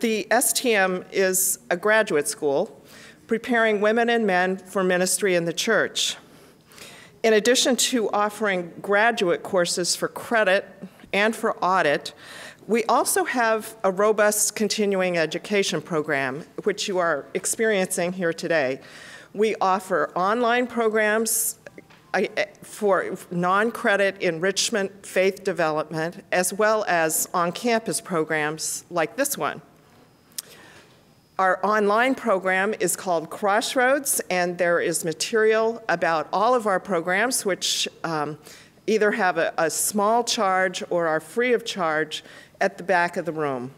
the STM is a graduate school preparing women and men for ministry in the church. In addition to offering graduate courses for credit and for audit, we also have a robust continuing education program, which you are experiencing here today. We offer online programs eh, for non-credit enrichment faith development, as well as on-campus programs like this one. Our online program is called Crossroads, and there is material about all of our programs, which um, either have a, a small charge or are free of charge at the back of the room.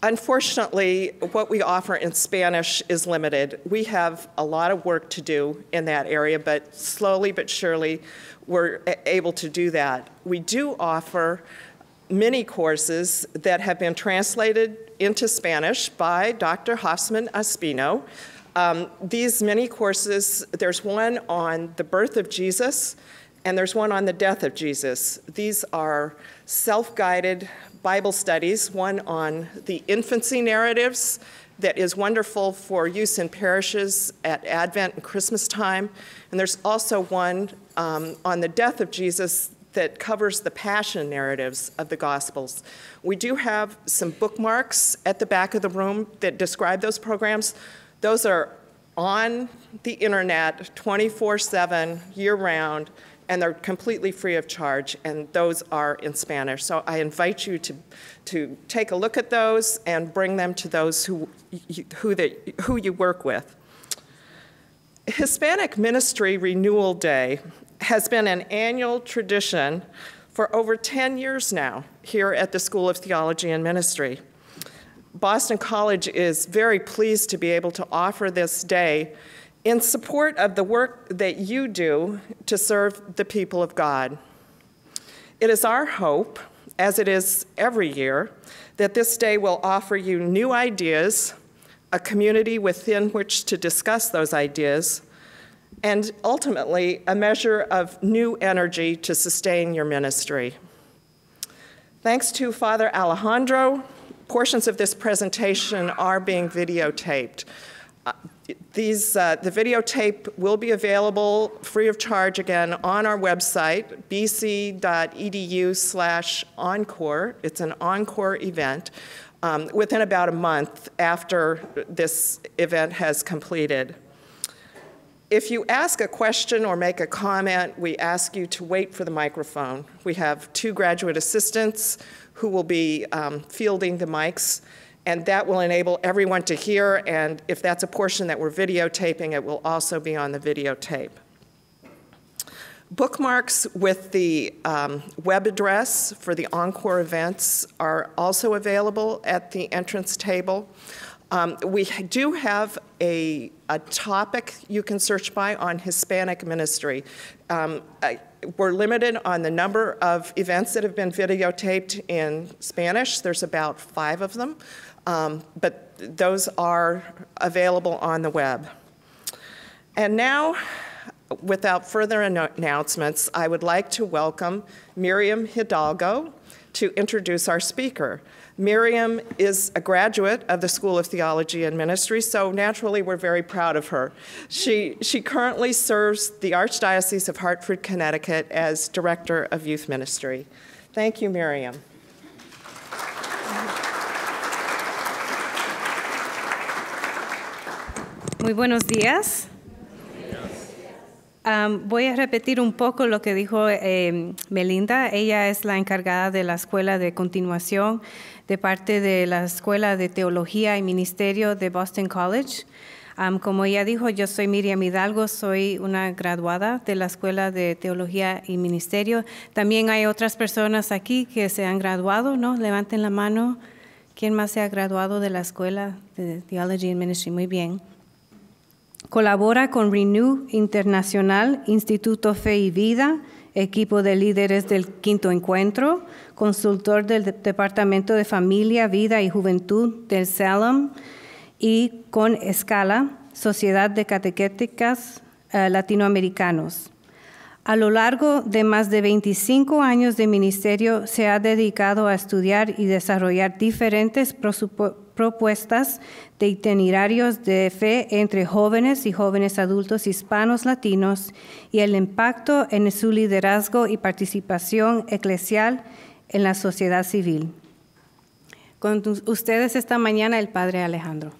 Unfortunately, what we offer in Spanish is limited. We have a lot of work to do in that area, but slowly but surely we're able to do that. We do offer many courses that have been translated into Spanish by Dr. Hoffman Espino. Um, these many courses, there's one on the birth of Jesus and there's one on the death of Jesus. These are self guided Bible studies, one on the infancy narratives that is wonderful for use in parishes at Advent and Christmas time. And there's also one um, on the death of Jesus that covers the passion narratives of the Gospels. We do have some bookmarks at the back of the room that describe those programs. Those are on the internet 24 7, year round, and they're completely free of charge, and those are in Spanish. So I invite you to, to take a look at those and bring them to those who, who, the, who you work with. Hispanic Ministry Renewal Day has been an annual tradition for over 10 years now here at the School of Theology and Ministry. Boston College is very pleased to be able to offer this day in support of the work that you do to serve the people of God. It is our hope, as it is every year, that this day will offer you new ideas, a community within which to discuss those ideas, and ultimately a measure of new energy to sustain your ministry. Thanks to Father Alejandro, portions of this presentation are being videotaped. Uh, these, uh, the videotape will be available free of charge again on our website, bc.edu slash encore. It's an encore event um, within about a month after this event has completed. If you ask a question or make a comment, we ask you to wait for the microphone. We have two graduate assistants who will be um, fielding the mics, and that will enable everyone to hear, and if that's a portion that we're videotaping, it will also be on the videotape. Bookmarks with the um, web address for the Encore events are also available at the entrance table. Um, we do have a, a topic you can search by on Hispanic ministry. Um, I, we're limited on the number of events that have been videotaped in Spanish. There's about five of them, um, but those are available on the web. And now, without further announcements, I would like to welcome Miriam Hidalgo to introduce our speaker. Miriam is a graduate of the School of Theology and Ministry, so naturally we're very proud of her. She, she currently serves the Archdiocese of Hartford, Connecticut as Director of Youth Ministry. Thank you, Miriam. Muy buenos días. Um, voy a repetir un poco lo que dijo eh, Melinda. Ella es la encargada de la escuela de continuación de parte de la Escuela de Teología y Ministerio de Boston College. como ella dijo, yo soy Miriam Hidalgo, soy una graduada de la Escuela de Teología y Ministerio. También hay otras personas aquí que se han graduado, ¿no? Levanten la mano. ¿Quién más se ha graduado de la Escuela de Teología y Ministry? Muy bien. Colabora con Renew Internacional, Instituto Fe y Vida, equipo de líderes del quinto encuentro, consultor del Departamento de Familia, Vida y Juventud del Salem y con escala, Sociedad de Catequéticas eh, Latinoamericanos. A lo largo de más de 25 años de ministerio, se ha dedicado a estudiar y desarrollar diferentes propuestas de itinerarios de fe entre jóvenes y jóvenes adultos hispanos latinos y el impacto en su liderazgo y participación eclesial en la sociedad civil. Con ustedes esta mañana el Padre Alejandro.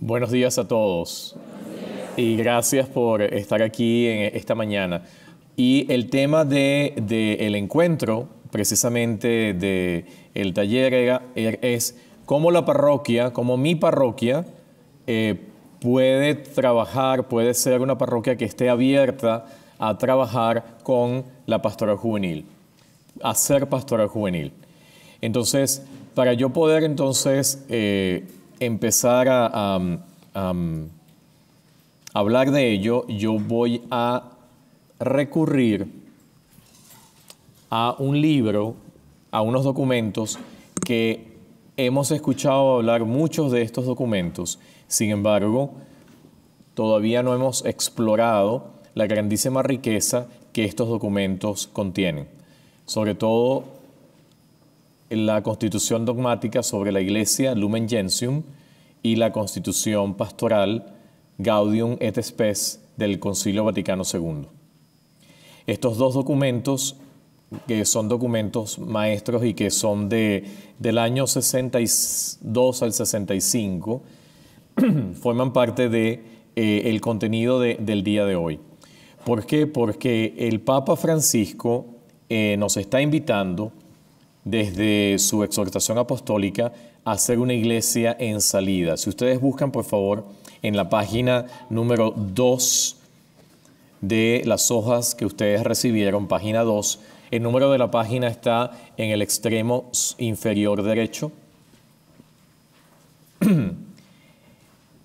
Buenos días a todos y gracias por estar aquí esta mañana. Y el tema del encuentro, precisamente del taller, er, es cómo la parroquia, cómo mi parroquia, eh, puede trabajar, puede ser una parroquia que esté abierta a trabajar con la pastora juvenil, a ser pastora juvenil. Entonces, para yo poder entonces eh, empezar a hablar de ello, yo voy a recurrir a un libro, a unos documentos que hemos escuchado hablar muchos de estos documentos, sin embargo, todavía no hemos explorado la grandísima riqueza que estos documentos contienen, sobre todo en la constitución dogmática sobre la Iglesia, Lumen Gentium, y la constitución pastoral Gaudium et Spes del Concilio Vaticano II. Estos dos documentos, que son documentos maestros y que son de, del año 62 al 65, forman parte de eh, el contenido del día de hoy. ¿Por qué? Porque el Papa Francisco eh, nos está invitando desde su exhortación apostólica a ser una iglesia en salida. Si ustedes buscan, por favor, en la página número 2 de las hojas que ustedes recibieron, página 2. El número de la página está en el extremo inferior derecho.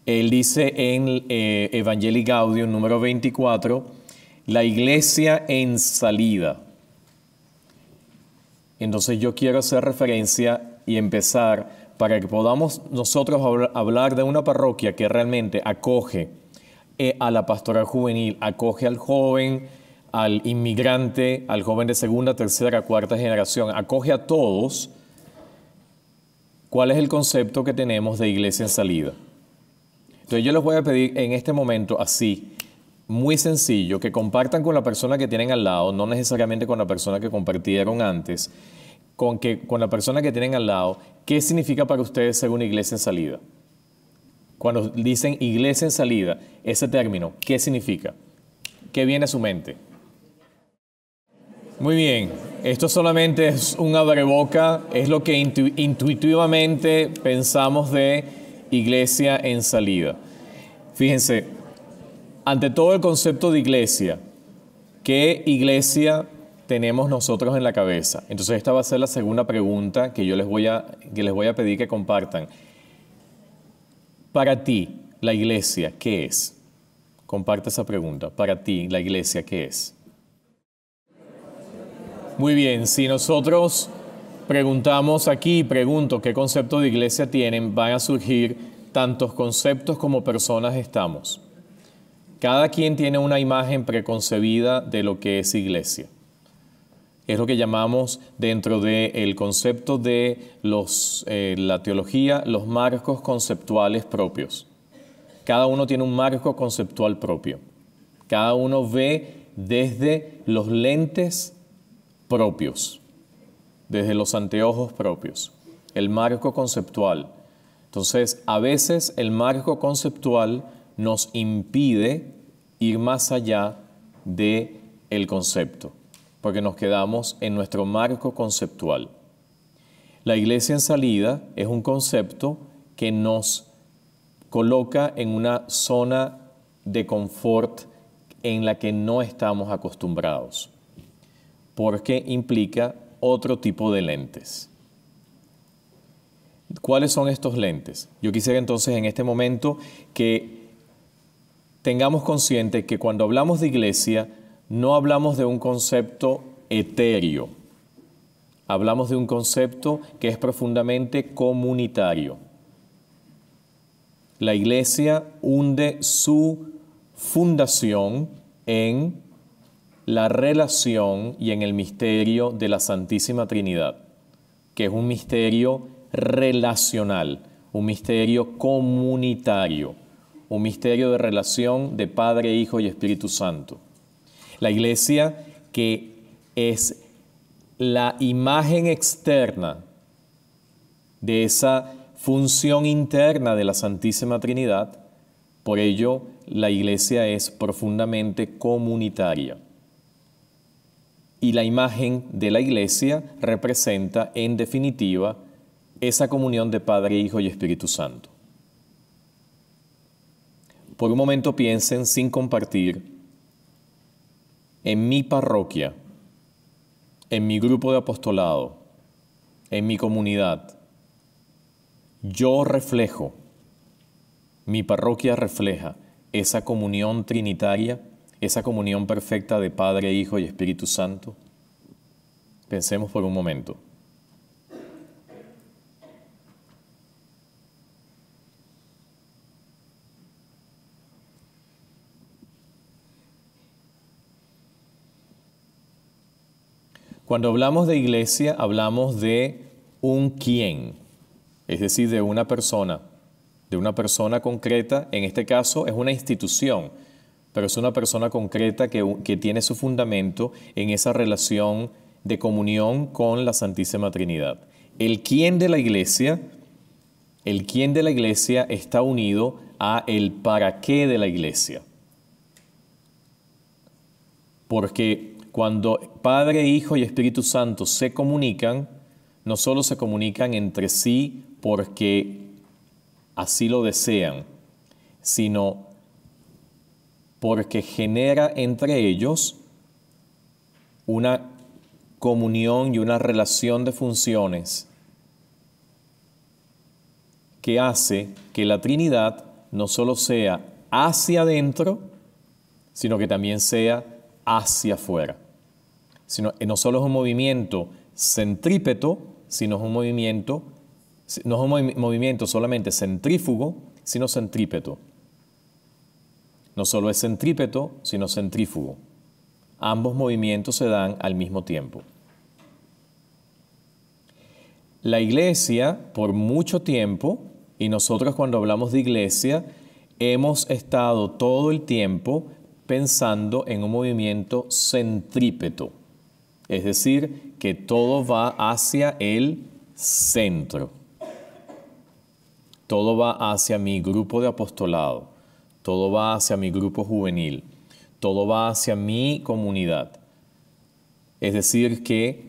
Él dice en eh, Evangelii Gaudium número 24, la iglesia en salida. Entonces yo quiero hacer referencia y empezar para que podamos nosotros hablar de una parroquia que realmente acoge eh, a la pastoral juvenil, acoge al joven, al inmigrante, al joven de segunda, tercera, cuarta generación, acoge a todos, ¿cuál es el concepto que tenemos de iglesia en salida? Entonces yo les voy a pedir en este momento así, muy sencillo, que compartan con la persona que tienen al lado, no necesariamente con la persona que compartieron antes, con, que, con la persona que tienen al lado, ¿qué significa para ustedes ser una iglesia en salida? Cuando dicen iglesia en salida, ese término, ¿qué significa? ¿Qué viene a su mente? Muy bien, esto solamente es un abreboca, es lo que intuitivamente pensamos de iglesia en salida. Fíjense, ante todo el concepto de iglesia, ¿qué iglesia tenemos nosotros en la cabeza? Entonces esta va a ser la segunda pregunta que yo les voy a, que les voy a pedir que compartan. Para ti, la iglesia, ¿qué es? Comparte esa pregunta. Para ti, la iglesia, ¿qué es? Muy bien, si nosotros preguntamos aquí, pregunto qué concepto de iglesia tienen, van a surgir tantos conceptos como personas estamos. Cada quien tiene una imagen preconcebida de lo que es iglesia es lo que llamamos dentro del concepto de eh, la teología los marcos conceptuales propios. Cada uno tiene un marco conceptual propio. Cada uno ve desde los lentes propios, desde los anteojos propios, el marco conceptual. Entonces, a veces el marco conceptual nos impide ir más allá de el concepto porque nos quedamos en nuestro marco conceptual. La iglesia en salida es un concepto que nos coloca en una zona de confort en la que no estamos acostumbrados, porque implica otro tipo de lentes. ¿Cuáles son estos lentes? Yo quisiera entonces en este momento que tengamos consciente que cuando hablamos de iglesia, no hablamos de un concepto etéreo, hablamos de un concepto que es profundamente comunitario. La iglesia hunde su fundación en la relación y en el misterio de la Santísima Trinidad, que es un misterio relacional, un misterio comunitario, un misterio de relación de Padre, Hijo y Espíritu Santo. La iglesia que es la imagen externa de esa función interna de la Santísima Trinidad, por ello la iglesia es profundamente comunitaria. Y la imagen de la iglesia representa, en definitiva, esa comunión de Padre, Hijo y Espíritu Santo. Por un momento piensen sin compartir en mi parroquia, en mi grupo de apostolado, en mi comunidad, yo reflejo, mi parroquia refleja esa comunión trinitaria, esa comunión perfecta de Padre, Hijo y Espíritu Santo. Pensemos por un momento. Cuando hablamos de iglesia, hablamos de un quién, es decir, de una persona, de una persona concreta, en este caso es una institución, pero es una persona concreta que, tiene su fundamento en esa relación de comunión con la Santísima Trinidad. El quién de la iglesia, el quién de la iglesia está unido a el para qué de la iglesia. Porque cuando Padre, Hijo y Espíritu Santo se comunican, no solo se comunican entre sí porque así lo desean, sino porque genera entre ellos una comunión y una relación de funciones que hace que la Trinidad no solo sea hacia adentro, sino que también sea hacia afuera. Eh, no solo es un movimiento centrípeto, sino es un movimiento, no es un movimiento solamente centrífugo, sino centrípeto. No solo es centrípeto, sino centrífugo. Ambos movimientos se dan al mismo tiempo. La iglesia, por mucho tiempo, y nosotros cuando hablamos de iglesia, hemos estado todo el tiempo pensando en un movimiento centrípeto. Es decir, que todo va hacia el centro. Todo va hacia mi grupo de apostolado. Todo va hacia mi grupo juvenil. Todo va hacia mi comunidad. Es decir, que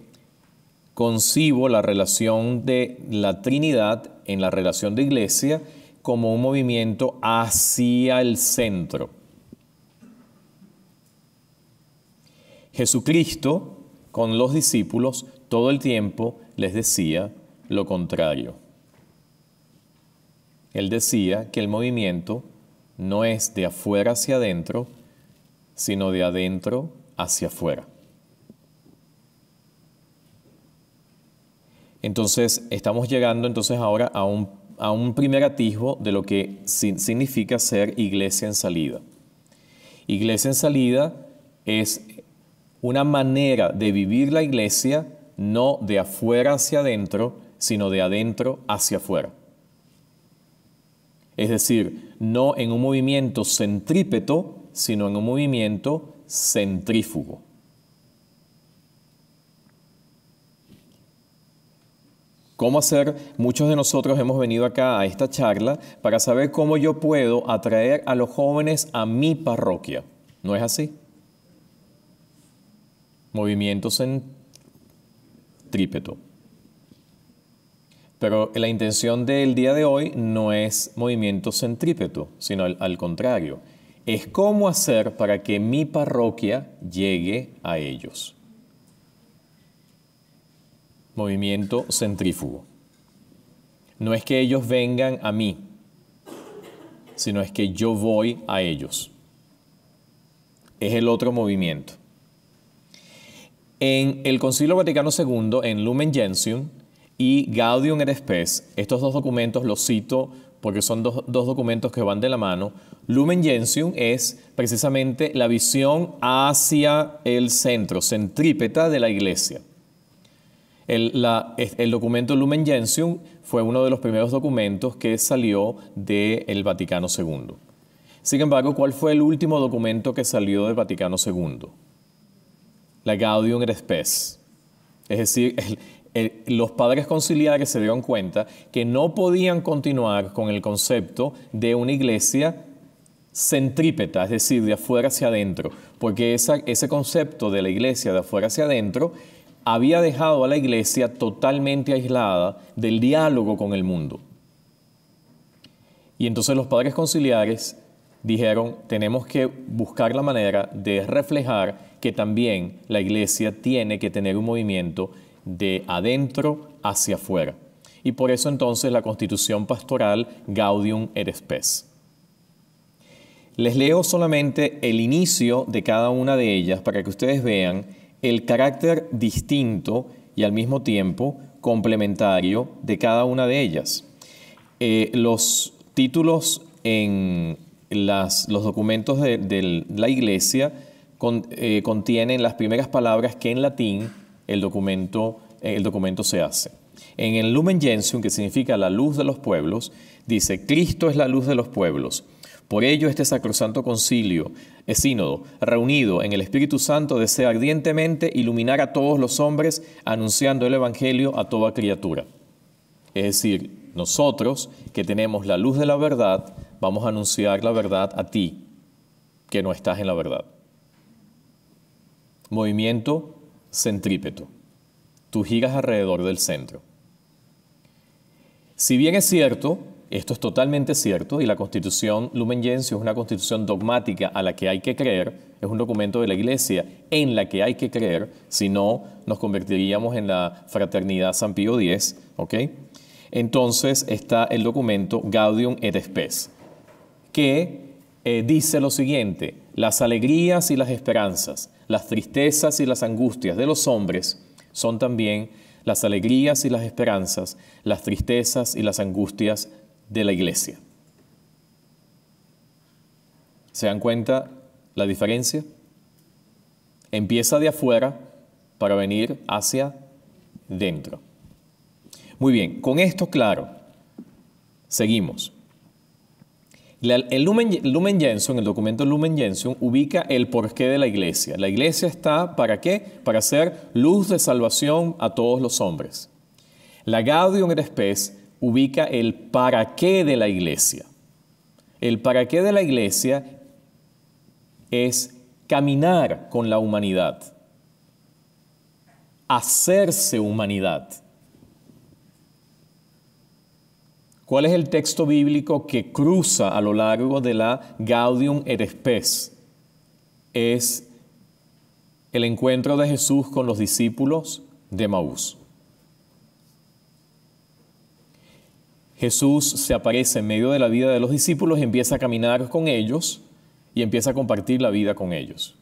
concibo la relación de la Trinidad en la relación de iglesia como un movimiento hacia el centro. Jesucristo con los discípulos, todo el tiempo les decía lo contrario. Él decía que el movimiento no es de afuera hacia adentro, sino de adentro hacia afuera. Entonces, estamos llegando entonces ahora a un, a un primer atisbo de lo que significa ser iglesia en salida. Iglesia en salida es una manera de vivir la iglesia no de afuera hacia adentro, sino de adentro hacia afuera. Es decir, no en un movimiento centrípeto, sino en un movimiento centrífugo. ¿Cómo hacer? Muchos de nosotros hemos venido acá a esta charla para saber cómo yo puedo atraer a los jóvenes a mi parroquia. ¿No es así? movimiento centrípeto. Pero la intención del día de hoy no es movimiento centrípeto, sino al, al contrario. Es cómo hacer para que mi parroquia llegue a ellos. Movimiento centrífugo. No es que ellos vengan a mí, sino es que yo voy a ellos. Es el otro movimiento. En el Concilio Vaticano II, en Lumen Gentium y Gaudium et Spes, estos dos documentos los cito porque son dos, documentos que van de la mano. Lumen Gentium es precisamente la visión hacia el centro, centrípeta de la Iglesia. El, documento Lumen Gentium fue uno de los primeros documentos que salió del Vaticano II. Sin embargo, ¿cuál fue el último documento que salió del Vaticano II? la gaudium et Es decir, los padres conciliares se dieron cuenta que no podían continuar con el concepto de una iglesia centrípeta, es decir, de afuera hacia adentro, porque ese concepto de la iglesia de afuera hacia adentro había dejado a la iglesia totalmente aislada del diálogo con el mundo. Y entonces los padres conciliares dijeron, tenemos que buscar la manera de reflejar que también la iglesia tiene que tener un movimiento de adentro hacia afuera. Y por eso entonces la constitución pastoral Gaudium et Spes. Les leo solamente el inicio de cada una de ellas para que ustedes vean el carácter distinto y al mismo tiempo complementario de cada una de ellas. Eh, los títulos en los documentos de la iglesia eh, contienen las primeras palabras que en latín el documento, eh, el documento se hace. En el Lumen Gentium, que significa la luz de los pueblos, dice, Cristo es la luz de los pueblos. Por ello este sacrosanto concilio, es eh, sínodo, reunido en el Espíritu Santo, desea ardientemente iluminar a todos los hombres, anunciando el Evangelio a toda criatura. Es decir, nosotros que tenemos la luz de la verdad, vamos a anunciar la verdad a ti, que no estás en la verdad. Movimiento centrípeto. Tú giras alrededor del centro. Si bien es cierto, esto es totalmente cierto, y la Constitución Lumen es una constitución dogmática a la que hay que creer, es un documento de la Iglesia en la que hay que creer, si no nos convertiríamos en la fraternidad San Pío X, ¿ok? Entonces está el documento Gaudium et Spes, que eh, dice lo siguiente, las alegrías y las esperanzas, las tristezas y las angustias de los hombres son también las alegrías y las esperanzas, las tristezas y las angustias de la iglesia. ¿Se dan cuenta la diferencia? Empieza de afuera para venir hacia dentro. Muy bien, con esto claro, seguimos el Lumen, Lumen el documento Lumen Gentium, ubica el porqué de la iglesia. La iglesia está para qué? Para ser luz de salvación a todos los hombres. La Gaudium et Spes ubica el para qué de la iglesia. El para qué de la iglesia es caminar con la humanidad, hacerse humanidad. ¿Cuál es el texto bíblico que cruza a lo largo de la Gaudium et Spes? Es el encuentro de Jesús con los discípulos de Maús. Jesús se aparece en medio de la vida de los discípulos, empieza a caminar con ellos y empieza a compartir la vida con ellos.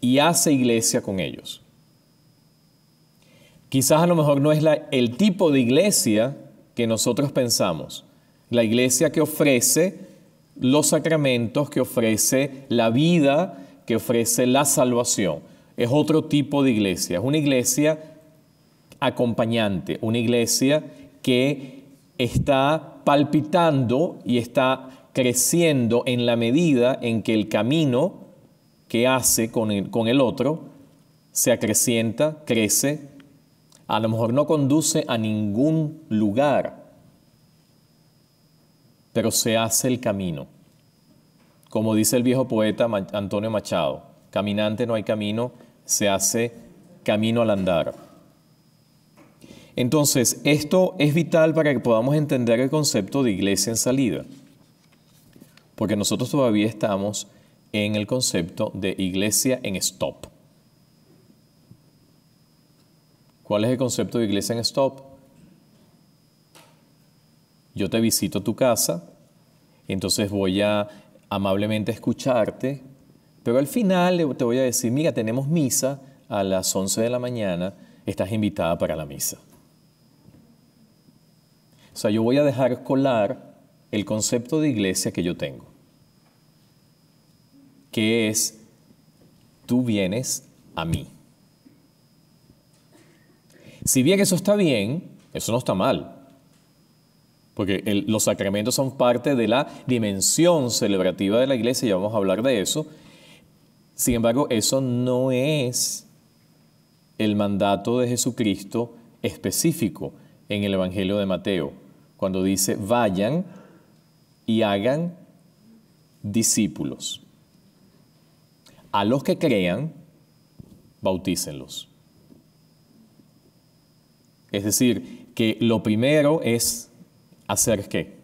Y hace iglesia con ellos. Quizás a lo mejor no es el tipo de iglesia que nosotros pensamos. La iglesia que ofrece los sacramentos, que ofrece la vida, que ofrece la salvación. Es otro tipo de iglesia, es una iglesia acompañante, una iglesia que está palpitando y está creciendo en la medida en que el camino que hace con el, con el otro se acrecienta, crece a lo mejor no conduce a ningún lugar, pero se hace el camino. Como dice el viejo poeta Antonio Machado, caminante no hay camino, se hace camino al andar. Entonces, esto es vital para que podamos entender el concepto de iglesia en salida, porque nosotros todavía estamos en el concepto de iglesia en stop. ¿Cuál es el concepto de iglesia en stop? Yo te visito tu casa, entonces voy a amablemente escucharte, pero al final te voy a decir, mira, tenemos misa a las 11 de la mañana, estás invitada para la misa. O sea, yo voy a dejar colar el concepto de iglesia que yo tengo, que es, tú vienes a mí. Si bien eso está bien, eso no está mal. Porque los sacramentos son parte de la dimensión celebrativa de la iglesia, y vamos a hablar de eso. Sin embargo, eso no es el mandato de Jesucristo específico en el Evangelio de Mateo, cuando dice, vayan y hagan discípulos. A los que crean, bautícenlos. Es decir, que lo primero es hacer qué?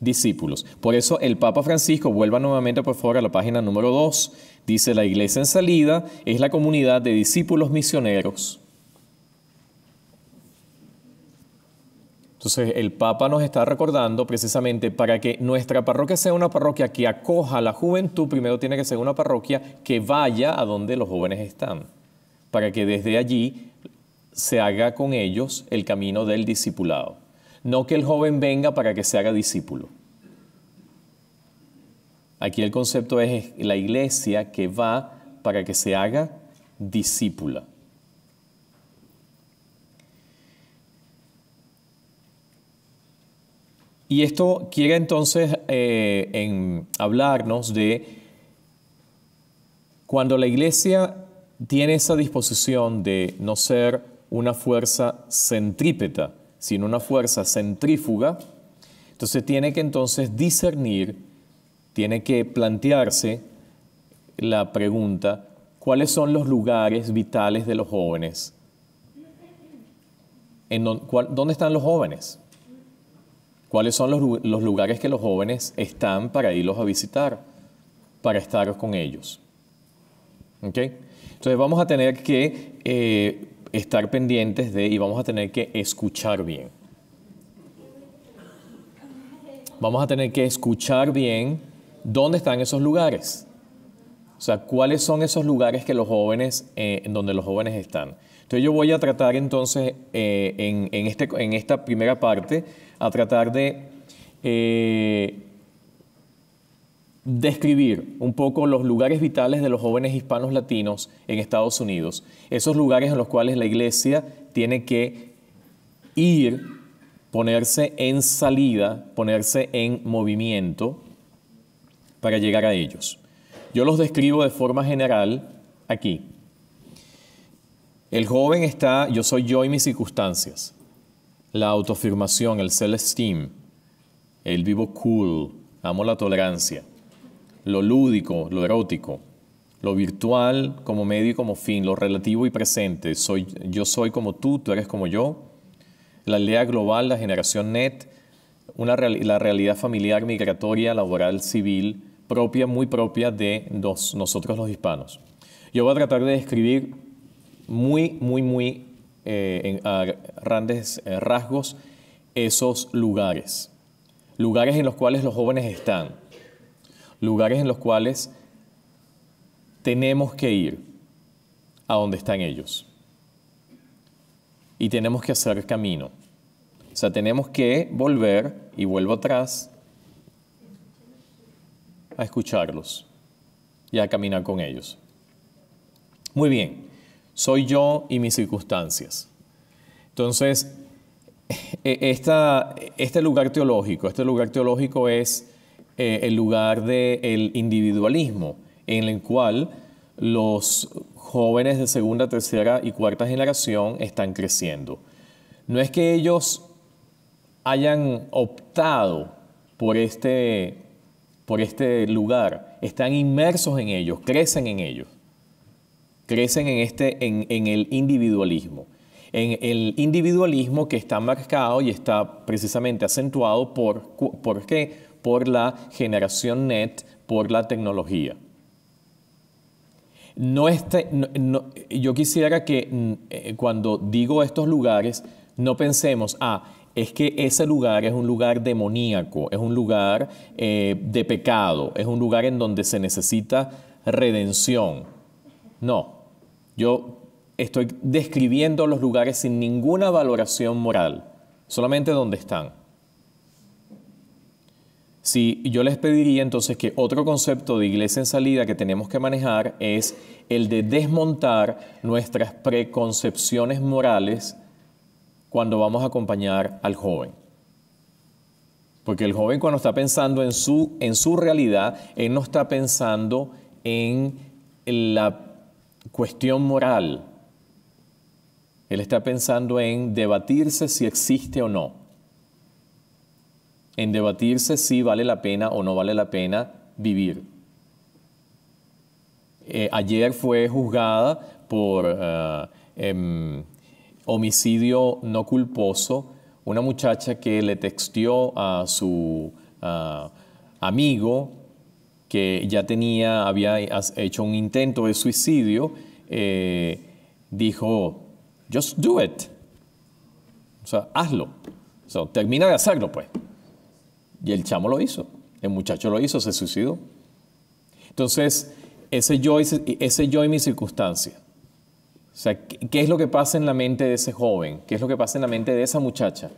Discípulos. Por eso el Papa Francisco, vuelva nuevamente por favor a la página número 2, dice la iglesia en salida es la comunidad de discípulos misioneros. Entonces el Papa nos está recordando precisamente para que nuestra parroquia sea una parroquia que acoja a la juventud, primero tiene que ser una parroquia que vaya a donde los jóvenes están, para que desde allí se haga con ellos el camino del discipulado. No que el joven venga para que se haga discípulo. Aquí el concepto es la iglesia que va para que se haga discípula. Y esto quiere entonces eh, en hablarnos de cuando la iglesia tiene esa disposición de no ser una fuerza centrípeta, sino una fuerza centrífuga, entonces tiene que entonces discernir, tiene que plantearse la pregunta, ¿cuáles son los lugares vitales de los jóvenes? ¿En ¿Dónde están los jóvenes? ¿Cuáles son los, lugares que los jóvenes están para irlos a visitar, para estar con ellos? Entonces vamos a tener que eh, estar pendientes de y vamos a tener que escuchar bien. Vamos a tener que escuchar bien dónde están esos lugares. O sea, cuáles son esos lugares que los jóvenes, eh, en donde los jóvenes están. Entonces yo voy a tratar entonces eh, en, este, en esta primera parte a tratar de eh, describir un poco los lugares vitales de los jóvenes hispanos latinos en Estados Unidos, esos lugares en los cuales la iglesia tiene que ir, ponerse en salida, ponerse en movimiento para llegar a ellos. Yo los describo de forma general aquí. El joven está, yo soy yo y mis circunstancias, la autoafirmación, el self-esteem, el vivo cool, amo la tolerancia lo lúdico, lo erótico, lo virtual como medio y como fin, lo relativo y presente, soy, yo soy como tú, tú eres como yo, la aldea global, la generación net, una la realidad familiar, migratoria, laboral, civil, propia, muy propia de nosotros los hispanos. Yo voy a tratar de describir muy, muy, muy eh, grandes eh, rasgos esos lugares, lugares en los cuales los jóvenes están lugares en los cuales tenemos que ir a donde están ellos. Y tenemos que hacer camino. O sea, tenemos que volver, y vuelvo atrás, a escucharlos y a caminar con ellos. Muy bien, soy yo y mis circunstancias. Entonces, e, este lugar teológico, este lugar teológico es eh, el lugar del individualismo, en el cual los jóvenes de segunda, tercera y cuarta generación están creciendo. No es que ellos hayan optado por este, por este lugar, están inmersos en ellos, crecen en ellos, crecen en, este, en el individualismo en el individualismo que está marcado y está precisamente acentuado por, ¿por qué? por la generación net, por la tecnología. No este, yo quisiera que mm, eh, cuando digo estos lugares, no pensemos, ah, es que ese lugar es un lugar demoníaco, es un lugar eh, de pecado, es un lugar en donde se necesita redención. No, yo estoy describiendo los lugares sin ninguna valoración moral, solamente donde están yo les pediría entonces que otro concepto de iglesia en salida que tenemos que manejar es el de desmontar nuestras preconcepciones morales cuando vamos a acompañar al joven. Porque el joven cuando está pensando en su, en su realidad, él no está pensando en la cuestión moral. Él está pensando en debatirse si existe o no en debatirse si vale la pena o no vale la pena vivir. Eh, ayer fue juzgada por eh, em, homicidio no culposo una muchacha que le textió a su amigo que ya tenía, había hecho un intento de suicidio, eh, dijo, just do it. O sea, hazlo. termina de hacerlo, pues. Y el chamo lo hizo, el muchacho lo hizo, se suicidó. Entonces, ese yo, ese yo y mi circunstancia. O sea, ¿qué, es lo que pasa en la mente de ese joven? ¿Qué es lo que pasa en la mente de esa muchacha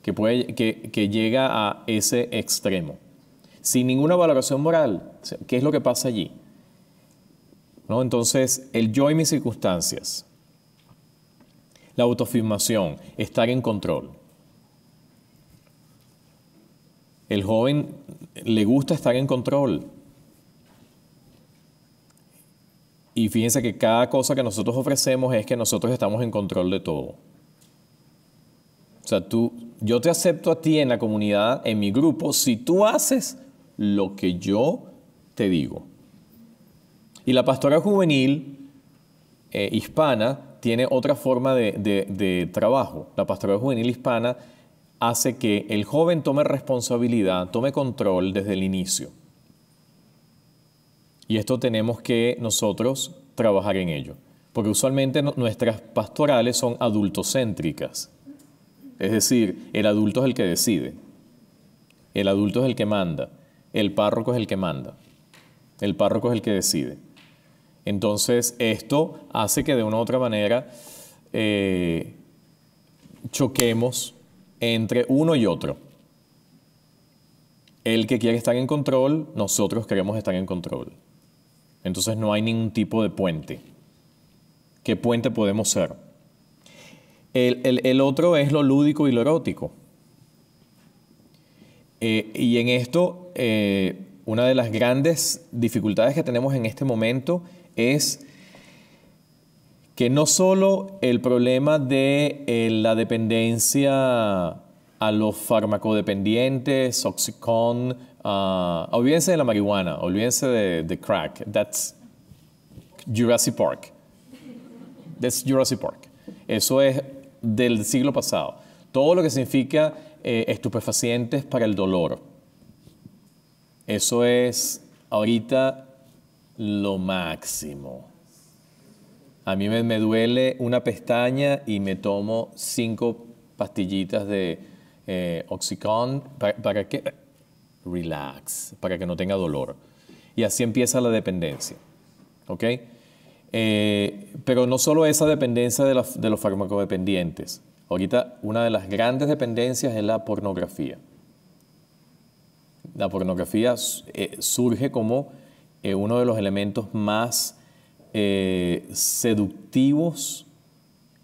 que, puede, que, llega a ese extremo? Sin ninguna valoración moral, ¿qué es lo que pasa allí? ¿No? Entonces, el yo y mis circunstancias, la autoafirmación, estar en control. El joven le gusta estar en control. Y fíjense que cada cosa que nosotros ofrecemos es que nosotros estamos en control de todo. O sea, tú, yo te acepto a ti en la comunidad, en mi grupo, si tú haces lo que yo te digo. Y la pastora juvenil eh, hispana tiene otra forma de trabajo. La pastora juvenil hispana hace que el joven tome responsabilidad, tome control desde el inicio. Y esto tenemos que nosotros trabajar en ello, porque usualmente nuestras pastorales son adultocéntricas, es decir, el adulto es el que decide, el adulto es el que manda, el párroco es el que manda, el párroco es el que decide. Entonces esto hace que de una u otra manera eh, choquemos entre uno y otro. El que quiere estar en control, nosotros queremos estar en control. Entonces no hay ningún tipo de puente. ¿Qué puente podemos ser? El, otro es lo lúdico y lo erótico. Eh, y en esto, eh, una de las grandes dificultades que tenemos en este momento es que no solo el problema de eh, la dependencia a los farmacodependientes, oxycon, uh, olvídense de la marihuana, olvídense de, crack, that's Jurassic Park. That's Jurassic Park. Eso es del siglo pasado. Todo lo que significa eh, estupefacientes para el dolor. Eso es ahorita lo máximo. A mí me, duele una pestaña y me tomo cinco pastillitas de eh, Oxycon para, que relax, para que no tenga dolor. Y así empieza la dependencia. ¿Ok? Eh, pero no solo esa dependencia de, los farmacodependientes. Ahorita una de las grandes dependencias es la pornografía. La pornografía eh, surge como eh, uno de los elementos más eh, seductivos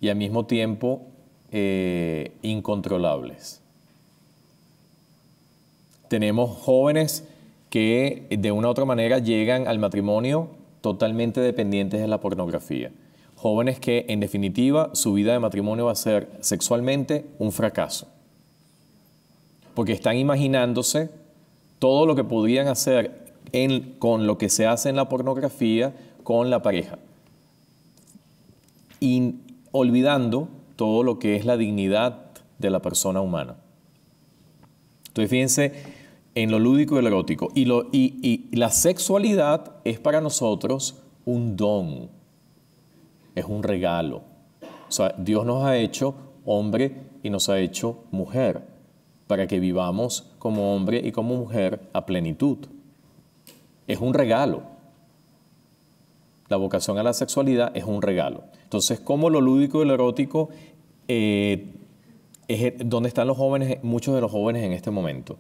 y al mismo tiempo eh, incontrolables. Tenemos jóvenes que de una u otra manera llegan al matrimonio totalmente dependientes de la pornografía. Jóvenes que en definitiva su vida de matrimonio va a ser sexualmente un fracaso. Porque están imaginándose todo lo que podrían hacer con lo que se hace en la pornografía con la pareja. Y olvidando todo lo que es la dignidad de la persona humana. Entonces fíjense en lo lúdico y lo erótico. Y, la sexualidad es para nosotros un don, es un regalo. O sea, Dios nos ha hecho hombre y nos ha hecho mujer, para que vivamos como hombre y como mujer a plenitud. Es un regalo. La vocación a la sexualidad es un regalo. Entonces, ¿cómo lo lúdico y lo erótico, eh, es, donde están los jóvenes, muchos de los jóvenes en este momento?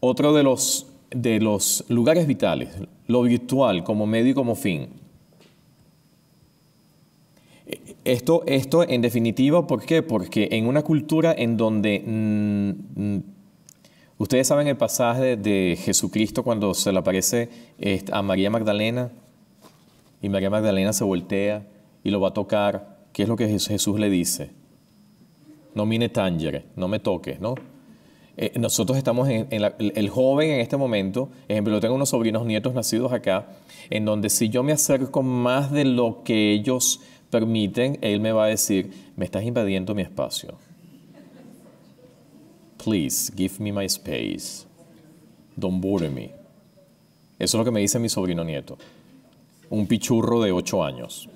Otro de los, de los lugares vitales, lo virtual como medio y como fin. Esto, esto en definitiva, ¿por qué? Porque en una cultura en donde mm, mm, ustedes saben el pasaje de Jesucristo cuando se le aparece este, a María Magdalena, y María Magdalena se voltea y lo va a tocar. ¿Qué es lo que Jesús le dice? No mine tangere, no me toques, ¿no? Eh, nosotros estamos en, el joven en este momento, ejemplo, tengo unos sobrinos nietos nacidos acá, en donde si yo me acerco más de lo que ellos permiten, él me va a decir, me estás invadiendo mi espacio. Please, give me my space. Don't bother me. Eso es lo que me dice mi sobrino nieto un pichurro de ocho años.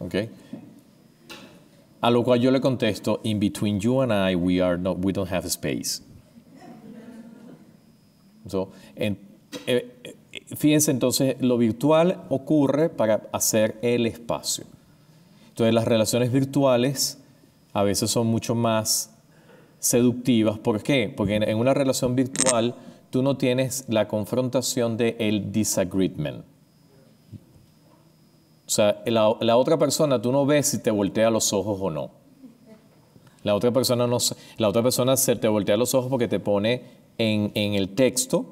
¿Ok? A lo cual yo le contesto, in between you and I, we, are not, we don't have space. Eh, eh, fíjense entonces, lo virtual ocurre para hacer el espacio. Entonces las relaciones virtuales a veces son mucho más seductivas. ¿Por qué? Porque en una relación virtual tú no tienes la confrontación de el disagreement. O sea, la, otra persona tú no ves si te voltea los ojos o no. La otra persona, no, la otra persona se te voltea los ojos porque te pone en, el texto,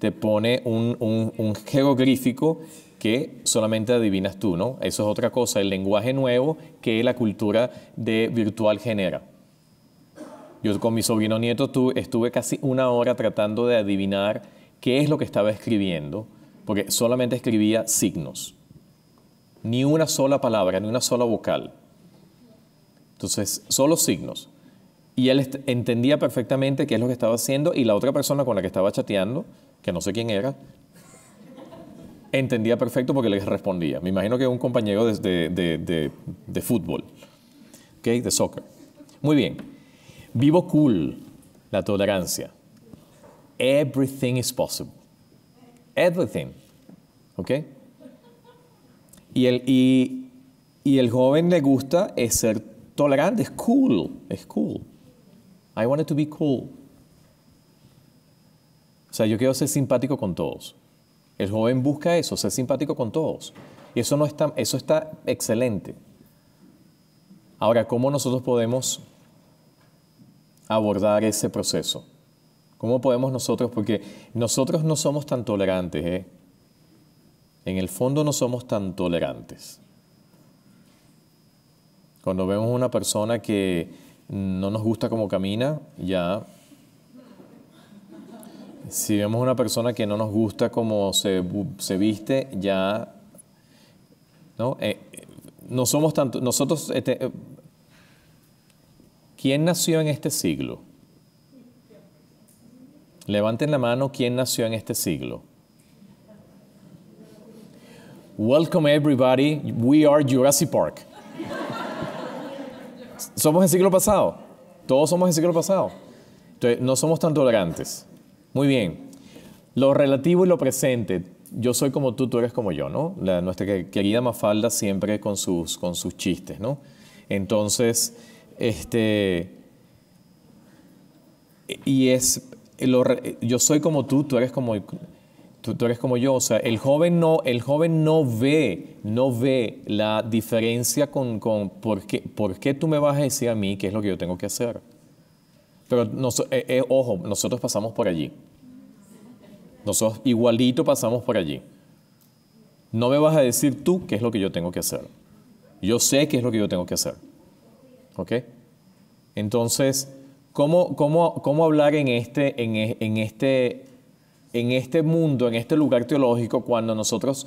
te pone un, un, un jeroglífico que solamente adivinas tú, ¿no? Eso es otra cosa, el lenguaje nuevo que la cultura de virtual genera. Yo con mi sobrino nieto estuve casi una hora tratando de adivinar qué es lo que estaba escribiendo, porque solamente escribía signos. Ni una sola palabra, ni una sola vocal. Entonces, solo signos. Y él entendía perfectamente qué es lo que estaba haciendo y la otra persona con la que estaba chateando, que no sé quién era, entendía perfecto porque le respondía. Me imagino que un compañero de, de, fútbol, ¿okay? de soccer. Muy bien. Vivo cool, la tolerancia. Everything is possible. Everything. ¿Ok? Y el, y, el joven le gusta ser tolerante, es cool, es cool. I wanted to be cool. O sea, yo quiero ser simpático con todos. El joven busca eso, ser simpático con todos. Y eso, no está, eso está excelente. Ahora, ¿cómo nosotros podemos abordar ese proceso? ¿Cómo podemos nosotros? Porque nosotros no somos tan tolerantes, ¿eh? En el fondo no somos tan tolerantes. Cuando vemos una persona que no nos gusta cómo camina, ya. Si vemos una persona que no nos gusta cómo se, viste, ya. Eh, eh, ¿no? somos tanto. Nosotros este, ¿Quién nació en este siglo? Levanten la mano, ¿quién nació en este siglo? Welcome everybody, we are Jurassic Park. somos el siglo pasado, todos somos el siglo pasado. Entonces, no somos tan tolerantes. Muy bien, lo relativo y lo presente. Yo soy como tú, tú eres como yo, ¿no? La, nuestra querida Mafalda siempre con sus, con sus chistes, ¿no? Entonces, este, y es, lo, yo soy como tú, tú eres como, tú, eres como yo. O sea, el joven no, el joven no ve, no ve la diferencia con, con por, qué, por qué tú me vas a decir a mí qué es lo que yo tengo que hacer. Pero, eh, eh, ojo, nosotros pasamos por allí. Nosotros igualito pasamos por allí. No me vas a decir tú qué es lo que yo tengo que hacer. Yo sé qué es lo que yo tengo que hacer. ¿Ok? Entonces, ¿cómo, cómo, hablar en este, en, este, en este mundo, en este lugar teológico, cuando nosotros,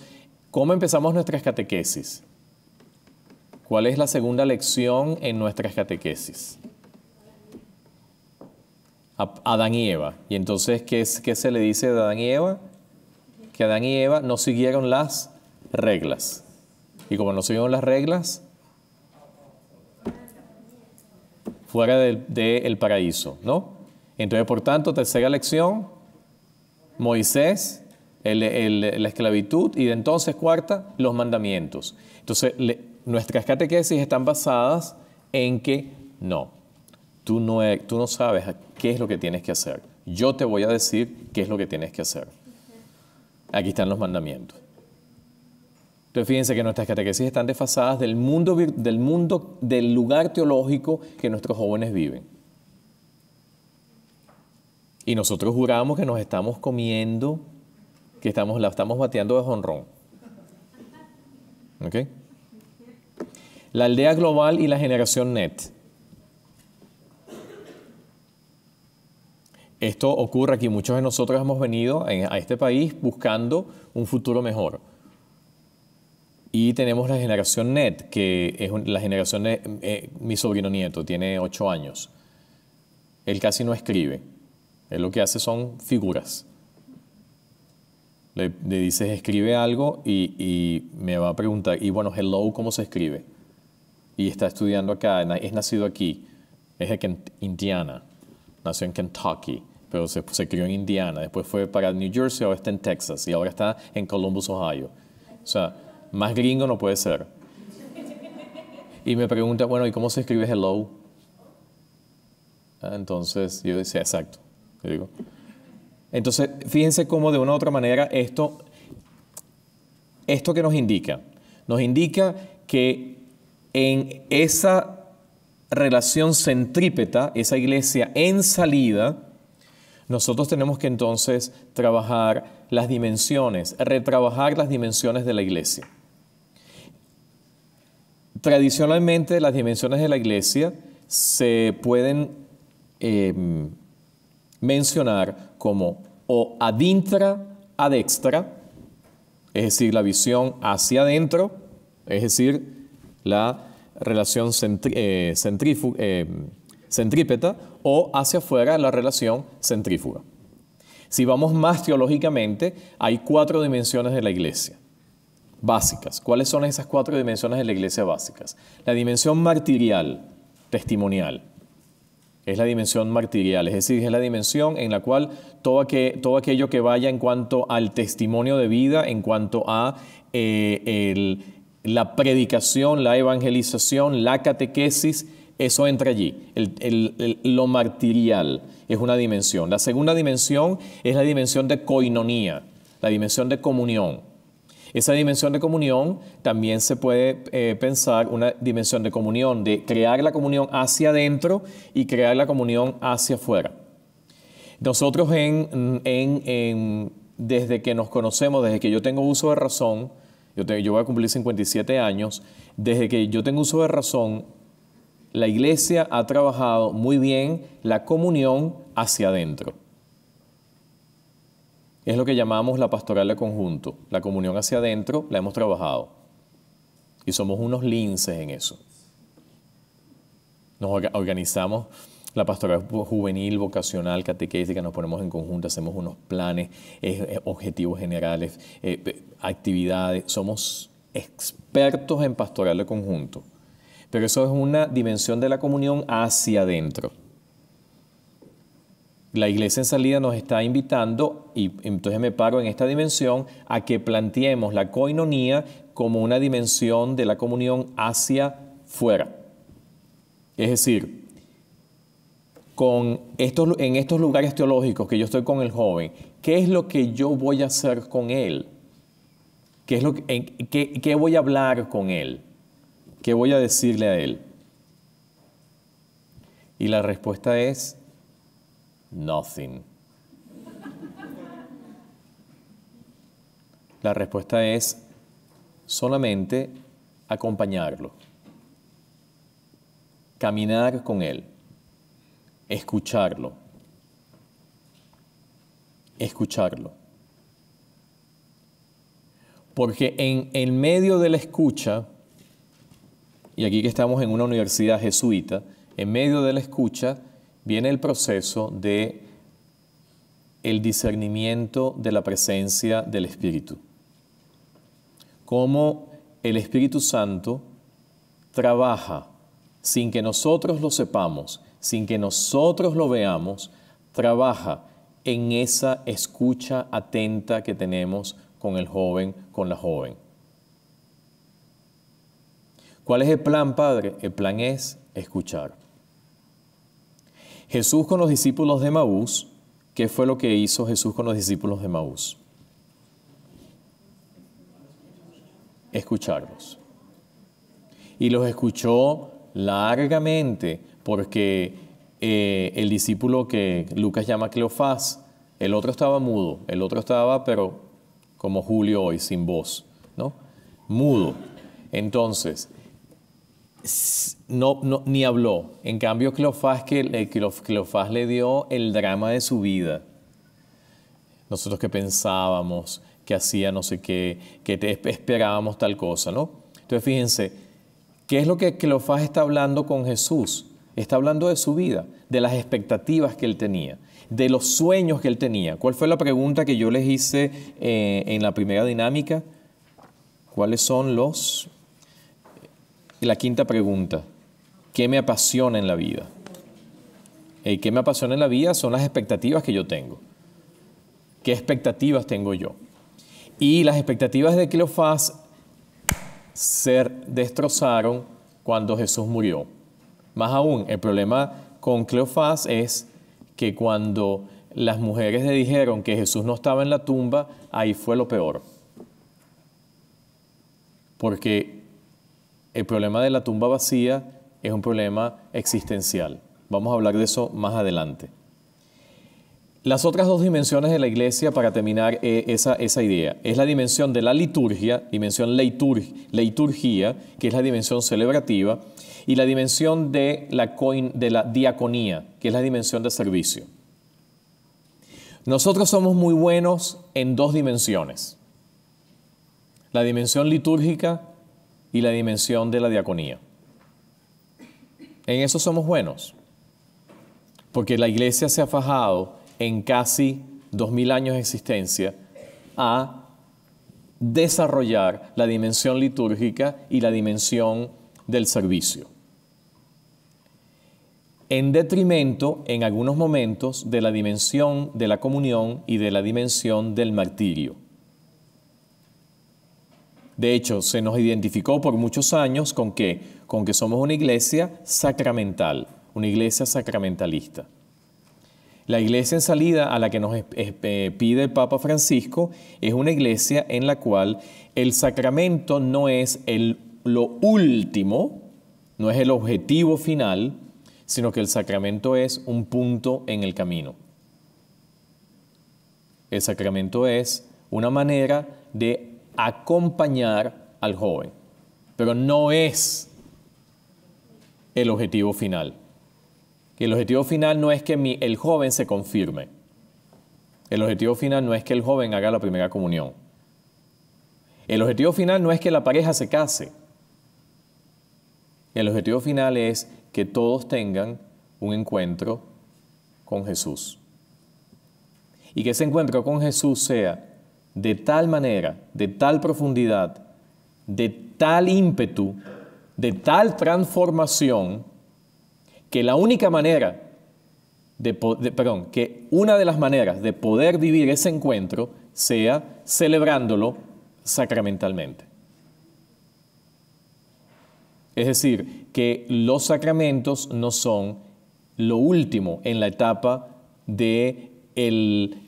¿cómo empezamos nuestras catequesis? ¿Cuál es la segunda lección en nuestras catequesis? Adán y Eva. ¿Y entonces qué, es, qué se le dice de Adán y Eva? Que Adán y Eva no siguieron las reglas. Y como no siguieron las reglas, fuera del paraíso, ¿no? Entonces, por tanto, tercera lección, Moisés, la esclavitud, y de entonces cuarta, los mandamientos. Entonces, nuestras catequesis están basadas en que no, tú no sabes qué es lo que tienes que hacer. Yo te voy a decir qué es lo que tienes que hacer. Aquí están los mandamientos. Entonces fíjense que nuestras catequesis están desfasadas del mundo, del mundo, del lugar teológico que nuestros jóvenes viven. Y nosotros juramos que nos estamos comiendo, que estamos, la estamos bateando de jonrón. ¿Ok? La aldea global y la generación net. Esto ocurre aquí. Muchos de nosotros hemos venido a este país buscando un futuro mejor y tenemos la generación NET, que es la generación de eh, mi sobrino nieto, tiene 8 años. Él casi no escribe. Él lo que hace son figuras. Le, dices, escribe algo y, me va a preguntar, y bueno, hello, ¿cómo se escribe? Y está estudiando acá, es nacido aquí, es de Indiana, nació en Kentucky, pero se, se crió en Indiana, después fue para New Jersey, ahora está en Texas y ahora está en Columbus, Ohio. O sea, más gringo no puede ser. Y me pregunta, bueno, ¿y cómo se escribe hello? Ah, entonces yo decía, exacto. Entonces, fíjense cómo de una u otra manera esto, esto que nos indica, nos indica que en esa relación centrípeta, esa iglesia en salida, nosotros tenemos que entonces trabajar las dimensiones, retrabajar las dimensiones de la iglesia. Tradicionalmente las dimensiones de la iglesia se pueden em, mencionar como o adintra ad extra, es decir, la visión hacia adentro, es decir, la relación eh, em, centrípeta, o hacia afuera, la relación centrífuga. Si vamos más teológicamente, hay cuatro dimensiones de la iglesia básicas. ¿Cuáles son esas cuatro dimensiones de la iglesia básicas? La dimensión martirial, testimonial. Es la dimensión martirial, es decir, es la dimensión en la cual todo, todo aquello que vaya en cuanto al testimonio de vida, en cuanto a eh, la predicación, la evangelización, la catequesis, eso entra allí, el, lo martirial es una dimensión. La segunda dimensión es la dimensión de coinonía, la dimensión de comunión. Esa dimensión de comunión también se puede eh, pensar una dimensión de comunión, de crear la comunión hacia adentro y crear la comunión hacia afuera. Nosotros desde que nos conocemos, desde que yo tengo uso de razón, yo, yo voy a cumplir 57 años, desde que yo tengo uso de razón, la iglesia ha trabajado muy bien la comunión hacia adentro es lo que llamamos la pastoral de conjunto. La comunión hacia adentro la hemos trabajado. Y somos unos linces en eso. Nos organizamos la pastoral juvenil, vocacional, catequética, nos ponemos en conjunto, hacemos unos planes, objetivos generales, eh, actividades. Somos expertos en pastoral de conjunto. Pero eso es una dimensión de la comunión hacia adentro la iglesia en salida nos está invitando, y entonces me paro en esta dimensión, a que planteemos la coinonía como una dimensión de la comunión hacia fuera. Es decir, con estos, en estos lugares teológicos que yo estoy con el joven, ¿qué es lo que yo voy a hacer con él? ¿Qué, es lo que, qué voy a hablar con él? ¿Qué voy a decirle a él? Y la respuesta es Nothing. La respuesta es solamente acompañarlo, caminar con él, escucharlo, escucharlo. Porque en el medio de la escucha, y aquí que estamos en una universidad jesuita, en medio de la escucha viene el proceso de el discernimiento de la presencia del Espíritu. Cómo el Espíritu Santo trabaja sin que nosotros lo sepamos, sin que nosotros lo veamos, trabaja en esa escucha atenta que tenemos con el joven, con la joven. ¿Cuál es el plan, Padre? El plan es escuchar. Jesús con los discípulos de Maús, ¿qué fue lo que hizo Jesús con los discípulos de Maús? Escucharlos. Y los escuchó largamente porque eh, el discípulo que Lucas llama Cleofás, el otro estaba mudo, el otro estaba, pero como Julio hoy, sin voz, ¿no? Mudo. Entonces, no, ni habló. En cambio, Cleofás, que, le dio el drama de su vida. Nosotros que pensábamos, que hacía no sé qué, que esperábamos tal cosa, ¿no? Entonces, fíjense, ¿qué es lo que Cleofás está hablando con Jesús? Está hablando de su vida, de las expectativas que él tenía, de los sueños que él tenía. ¿Cuál fue la pregunta que yo les hice eh, en la primera dinámica? ¿Cuáles son los la quinta pregunta, ¿qué me apasiona en la vida? El ¿Qué me apasiona en la vida son las expectativas que yo tengo? ¿Qué expectativas tengo yo? Y las expectativas de Cleofás se destrozaron cuando Jesús murió. Más aún, el problema con Cleofás es que cuando las mujeres le dijeron que Jesús no estaba en la tumba, ahí fue lo peor. Porque el problema de la tumba vacía es un problema existencial. Vamos a hablar de eso más adelante. Las otras dos dimensiones de la iglesia, para terminar eh, esa, esa, idea, es la dimensión de la liturgia, dimensión leitur, que es la dimensión celebrativa, y la dimensión de la diaconía, que es la dimensión de servicio. Nosotros somos muy buenos en dos dimensiones, la dimensión litúrgica y la dimensión de la diaconía. En eso somos buenos, porque la iglesia se ha fajado en casi 2.000 años de existencia a desarrollar la dimensión litúrgica y la dimensión del servicio. En detrimento, en algunos momentos, de la dimensión de la comunión y de la dimensión del martirio. De hecho, se nos identificó por muchos años con que, con que somos una iglesia sacramental, una iglesia sacramentalista. La iglesia en salida a la que nos eh, pide el Papa Francisco es una iglesia en la cual el sacramento no es el, lo último, no es el objetivo final, sino que el sacramento es un punto en el camino. El sacramento es una manera de acompañar al joven, pero no es el objetivo final. El objetivo final no es que el joven se confirme. El objetivo final no es que el joven haga la primera comunión. El objetivo final no es que la pareja se case. El objetivo final es que todos tengan un encuentro con Jesús. Y que ese encuentro con Jesús sea de tal manera, de tal profundidad, de tal ímpetu, de tal transformación, que la única manera, de, perdón, que una de las maneras de poder vivir ese encuentro sea celebrándolo sacramentalmente. Es decir, que los sacramentos no son lo último en la etapa de el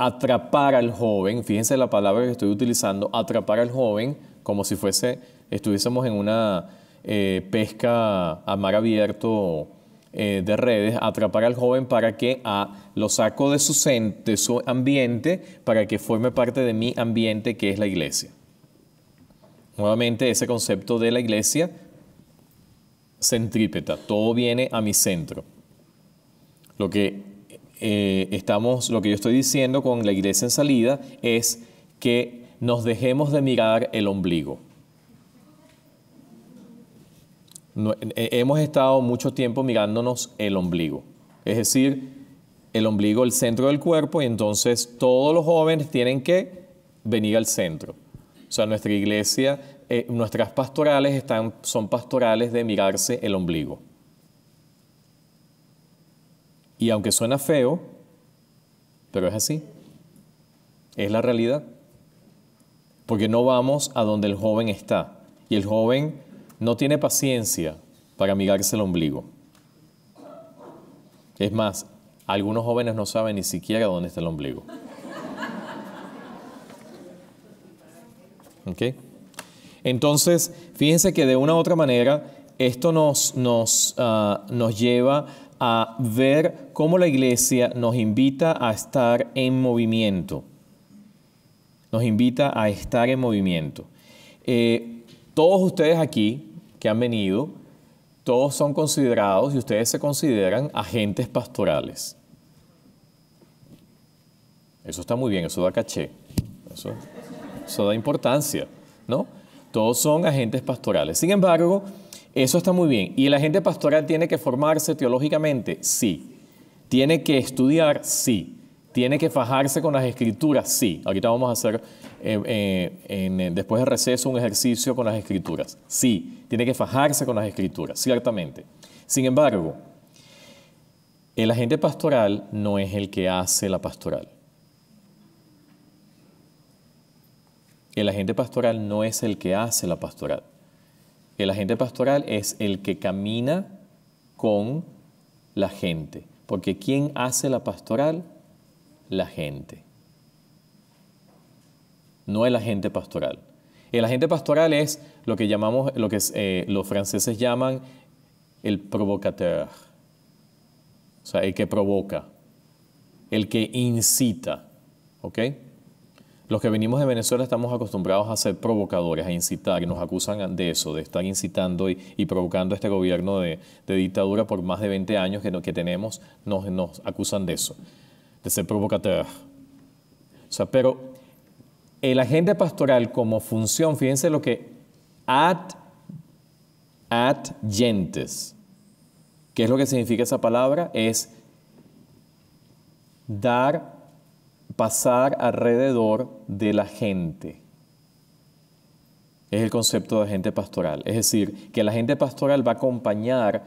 atrapar al joven, fíjense la palabra que estoy utilizando, atrapar al joven como si fuese, estuviésemos en una eh, pesca a mar abierto eh, de redes, atrapar al joven para que ah, lo saco de su, de su ambiente, para que forme parte de mi ambiente que es la iglesia. Nuevamente ese concepto de la iglesia centrípeta, todo viene a mi centro. Lo que eh, estamos, lo que yo estoy diciendo con la iglesia en salida es que nos dejemos de mirar el ombligo. Eh, eh, hemos estado mucho tiempo mirándonos el ombligo, es decir, el ombligo, el centro del cuerpo, y entonces todos los jóvenes tienen que venir al centro. O sea, nuestra iglesia, nuestras pastorales están, son pastorales de mirarse el ombligo. Y aunque suena feo, pero es así. Es la realidad. Porque no vamos a donde el joven está. Y el joven no tiene paciencia para migarse el ombligo. Es más, algunos jóvenes no saben ni siquiera dónde está el ombligo. Entonces, fíjense que de una u otra manera esto nos, nos, ah, nos lleva a ver cómo la iglesia nos invita a estar en movimiento. Nos invita a estar en movimiento. Eh, todos ustedes aquí que han venido, todos son considerados y ustedes se consideran agentes pastorales. Eso está muy bien, eso da caché, eso, eso da importancia, ¿no? Todos son agentes pastorales. Sin embargo, eso está muy bien. ¿Y el agente pastoral tiene que formarse teológicamente? Sí. ¿Tiene que estudiar? Sí. ¿Tiene que fajarse con las escrituras? Sí. Ahorita vamos a hacer, eh, eh, eh, después del receso, un ejercicio con las escrituras. Sí. Tiene que fajarse con las escrituras, ciertamente. Sin embargo, el agente pastoral no es el que hace la pastoral. El agente pastoral no es el que hace la pastoral. El agente pastoral es el que camina con la gente, porque ¿quién hace la pastoral? La gente. No el agente pastoral. El agente pastoral es lo que llamamos, lo que eh, los franceses llaman el provocateur, o sea, el que provoca, el que incita, ¿ok? Los que venimos de Venezuela estamos acostumbrados a ser provocadores, a incitar, y nos acusan de eso, de estar incitando y, provocando a este gobierno de, dictadura por más de 20 años que, tenemos, nos, acusan de eso, de ser provocadores. O sea, pero el agente pastoral como función, fíjense lo que ad, ad gentes, ¿qué es lo que significa esa palabra? Es dar pasar alrededor de la gente. Es el concepto de agente pastoral. Es decir, que la gente pastoral va a acompañar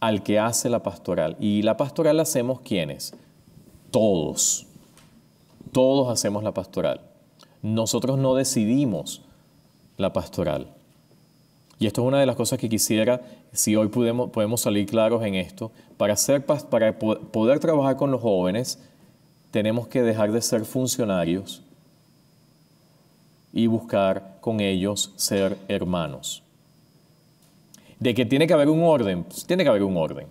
al que hace la pastoral. Y la pastoral la hacemos quienes? Todos. Todos hacemos la pastoral. Nosotros no decidimos la pastoral. Y esto es una de las cosas que quisiera, si hoy podemos, podemos salir claros en esto, para, para poder trabajar con los jóvenes, tenemos que dejar de ser funcionarios y buscar con ellos ser hermanos. De que tiene que haber un orden, pues, tiene que haber un orden.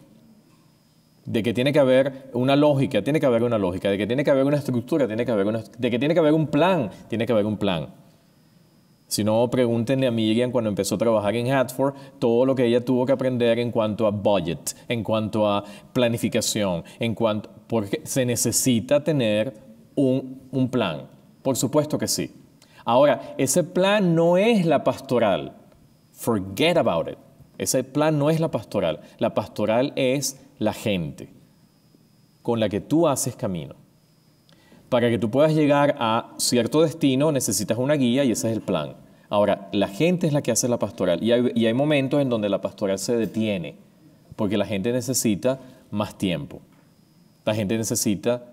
De que tiene que haber una lógica, tiene que haber una lógica. De que tiene que haber una estructura, tiene que haber De que tiene que haber un plan, tiene que haber un plan si no, pregúntenle a Miriam cuando empezó a trabajar en Hatford todo lo que ella tuvo que aprender en cuanto a budget, en cuanto a planificación, en cuanto porque se necesita tener un, un plan. Por supuesto que sí. Ahora, ese plan no es la pastoral. Forget about it. Ese plan no es la pastoral. La pastoral es la gente con la que tú haces camino. Para que tú puedas llegar a cierto destino necesitas una guía y ese es el plan. Ahora, la gente es la que hace la pastoral y hay, momentos en donde la pastoral se detiene porque la gente necesita más tiempo. La gente necesita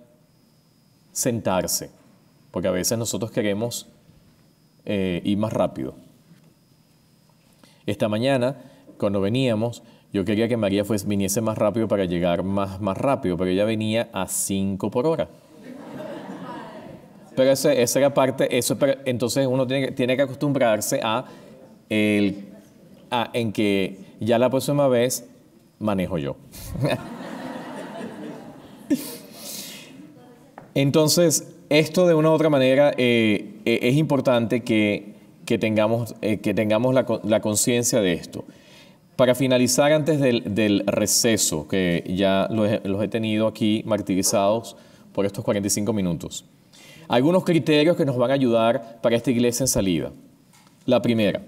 sentarse, porque a veces nosotros queremos eh, ir más rápido. Esta mañana, cuando veníamos, yo quería que María viniese más rápido para llegar más, más rápido, pero ella venía a cinco por hora pero esa era parte, entonces uno tiene que, acostumbrarse a, en que ya la próxima vez manejo yo. entonces, esto de una u otra manera eh, e, es importante que, tengamos, eh, que tengamos la, la conciencia de esto. Para finalizar, antes del, receso, que ya los he tenido aquí martirizados por estos 45 minutos algunos criterios que nos van a ayudar para esta iglesia en salida. La primera,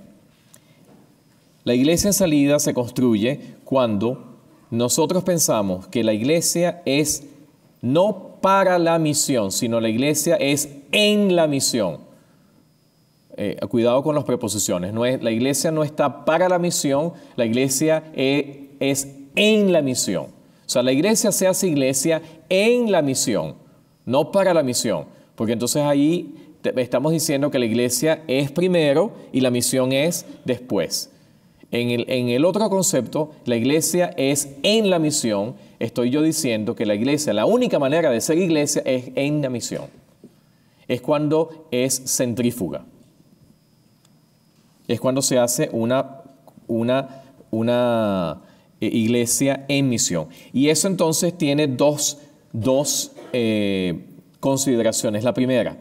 la iglesia en salida se construye cuando nosotros pensamos que la iglesia es no para la misión, sino la iglesia es en la misión. Eh, cuidado con las preposiciones. No es, la iglesia no está para la misión, la iglesia es, es en la misión. O sea, la iglesia se hace iglesia en la misión, no para la misión. Porque entonces ahí estamos diciendo que la iglesia es primero y la misión es después. En el, en el, otro concepto, la iglesia es en la misión. Estoy yo diciendo que la iglesia, la única manera de ser iglesia es en la misión. Es cuando es centrífuga. Es cuando se hace una, una, una eh, iglesia en misión. Y eso entonces tiene dos, eh, consideraciones. La primera,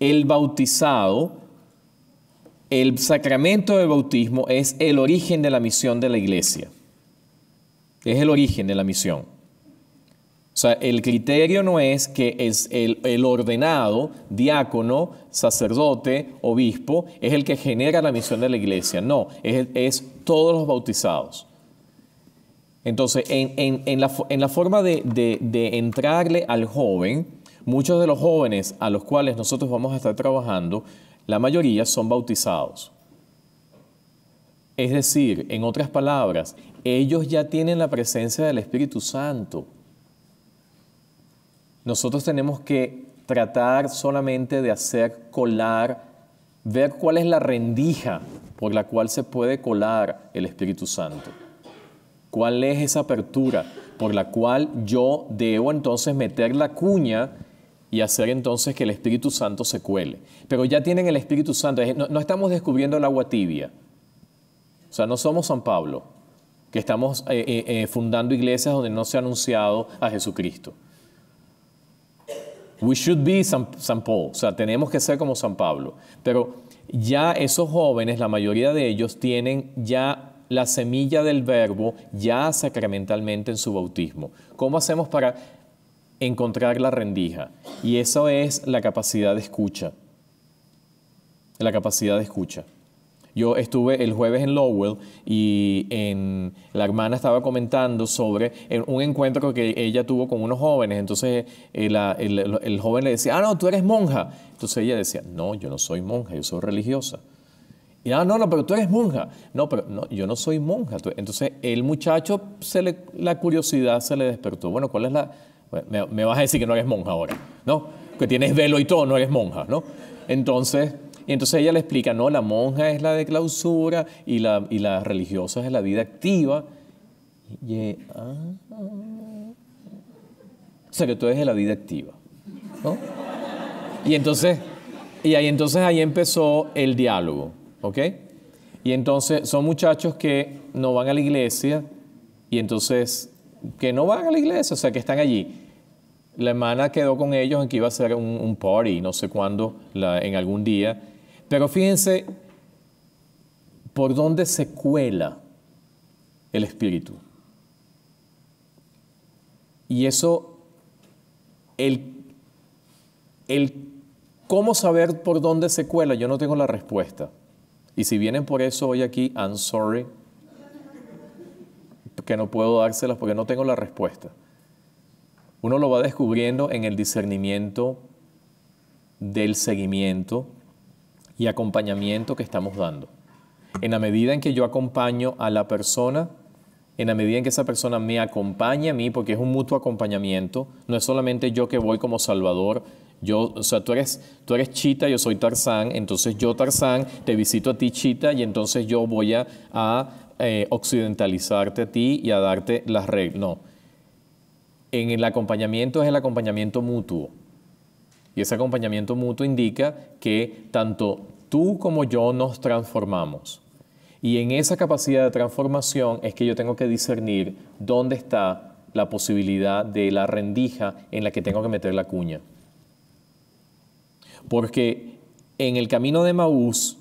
el bautizado, el sacramento del bautismo es el origen de la misión de la iglesia. Es el origen de la misión. O sea, el criterio no es que es el, ordenado, diácono, sacerdote, obispo, es el que genera la misión de la iglesia. No, es, todos los bautizados. Entonces, en, la, forma de entrarle al joven, Muchos de los jóvenes a los cuales nosotros vamos a estar trabajando, la mayoría son bautizados. Es decir, en otras palabras, ellos ya tienen la presencia del Espíritu Santo. Nosotros tenemos que tratar solamente de hacer colar, ver cuál es la rendija por la cual se puede colar el Espíritu Santo. ¿Cuál es esa apertura por la cual yo debo entonces meter la cuña y hacer entonces que el Espíritu Santo se cuele. Pero ya tienen el Espíritu Santo, no, estamos descubriendo el agua tibia. O sea, no somos San Pablo, que estamos eh, eh, eh, fundando iglesias donde no se ha anunciado a Jesucristo. We should be San, San Paul, o sea, tenemos que ser como San Pablo. Pero ya esos jóvenes, la mayoría de ellos, tienen ya la semilla del verbo ya sacramentalmente en su bautismo. ¿Cómo hacemos para encontrar la rendija. Y eso es la capacidad de escucha. La capacidad de escucha. Yo estuve el jueves en Lowell y en, la hermana estaba comentando sobre un encuentro que ella tuvo con unos jóvenes. Entonces eh, el, joven le decía, ah, no, tú eres monja. Entonces ella decía, no, yo no soy monja, yo soy religiosa. Y ah, no, no, pero tú eres monja. No, pero yo no soy monja. Entonces el muchacho, se le, la curiosidad se le despertó. Bueno, ¿cuál es la, me, vas a decir que no eres monja ahora, ¿no? Que tienes velo y todo, no eres monja, ¿no? Entonces, y entonces ella le explica, no, la monja es la de clausura y la, religiosa es la vida activa. Eh, ah, o sea, que tú eres de la vida activa, ¿no? Y entonces, y ahí entonces ahí empezó el diálogo, ¿ok? Y entonces son muchachos que no van a la iglesia y entonces que no van a la iglesia, o sea, que están allí. La hermana quedó con ellos en que iba a ser un, party, no sé cuándo, en algún día. Pero fíjense por dónde se cuela el espíritu. Y eso, el, el cómo saber por dónde se cuela, yo no tengo la respuesta. Y si vienen por eso hoy aquí, I'm sorry, que no puedo dárselas porque no tengo la respuesta. Uno lo va descubriendo en el discernimiento del seguimiento y acompañamiento que estamos dando. En la medida en que yo acompaño a la persona, en la medida en que esa persona me acompaña a mí, porque es un mutuo acompañamiento, no es solamente yo que voy como salvador, yo, o sea, tú eres, tú eres Chita, yo soy Tarzán, entonces yo Tarzán, te visito a ti Chita y entonces yo voy a eh, occidentalizarte a ti y a darte las reglas. No. En el acompañamiento es el acompañamiento mutuo. Y ese acompañamiento mutuo indica que tanto tú como yo nos transformamos. Y en esa capacidad de transformación es que yo tengo que discernir dónde está la posibilidad de la rendija en la que tengo que meter la cuña. Porque en el camino de Maús,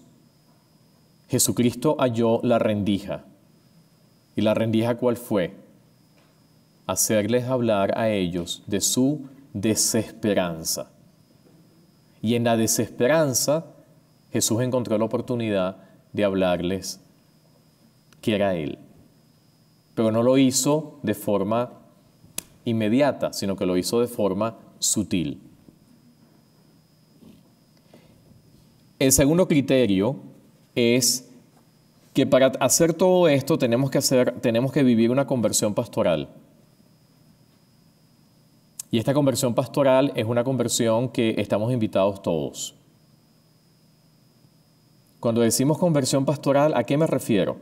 Jesucristo halló la rendija. ¿Y la rendija cuál fue? Hacerles hablar a ellos de su desesperanza. Y en la desesperanza, Jesús encontró la oportunidad de hablarles que era Él. Pero no lo hizo de forma inmediata, sino que lo hizo de forma sutil. El segundo criterio es que para hacer todo esto tenemos que, hacer, tenemos que vivir una conversión pastoral. Y esta conversión pastoral es una conversión que estamos invitados todos. Cuando decimos conversión pastoral, ¿a qué me refiero?